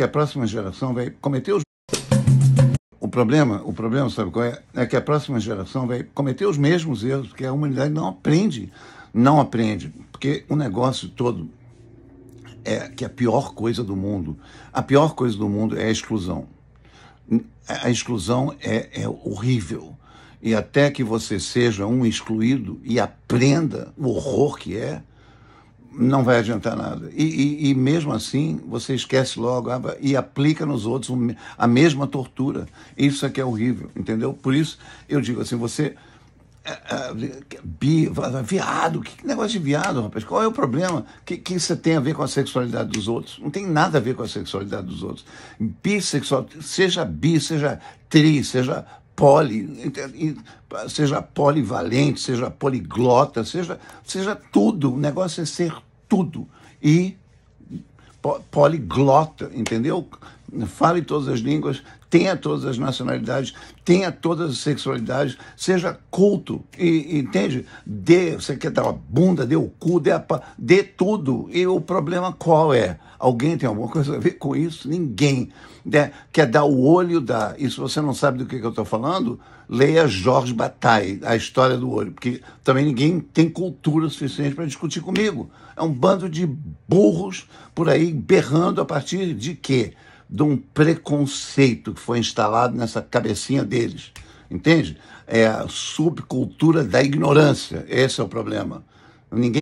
que a próxima geração vai cometer os o problema, o problema, sabe qual é? É que a próxima geração vai cometer os mesmos erros, porque a humanidade não aprende, não aprende, porque o negócio todo é que a pior coisa do mundo, a pior coisa do mundo é a exclusão. A exclusão é, é horrível. E até que você seja um excluído e aprenda o horror que é, não vai adiantar nada. E, e, e, mesmo assim, você esquece logo ah, e aplica nos outros a mesma tortura. Isso é que é horrível, entendeu? Por isso, eu digo assim, você... É, é, bi, viado, que negócio de viado, rapaz? Qual é o problema? Que, que isso tem a ver com a sexualidade dos outros? Não tem nada a ver com a sexualidade dos outros. Bissexual, seja bi, seja tri, seja poli, seja polivalente, seja poliglota, seja, seja tudo. O negócio é ser tudo. E poliglota, entendeu? fale todas as línguas, tenha todas as nacionalidades, tenha todas as sexualidades, seja culto, e, entende? Dê, você quer dar uma bunda, dê o cu, dê, a, dê tudo. E o problema qual é? Alguém tem alguma coisa a ver com isso? Ninguém. Né? Quer dar o olho, Da? E se você não sabe do que, que eu estou falando, leia Jorge Bataille, A História do Olho, porque também ninguém tem cultura suficiente para discutir comigo. É um bando de burros por aí berrando a partir de quê? de um preconceito que foi instalado nessa cabecinha deles. Entende? É a subcultura da ignorância. Esse é o problema. Ninguém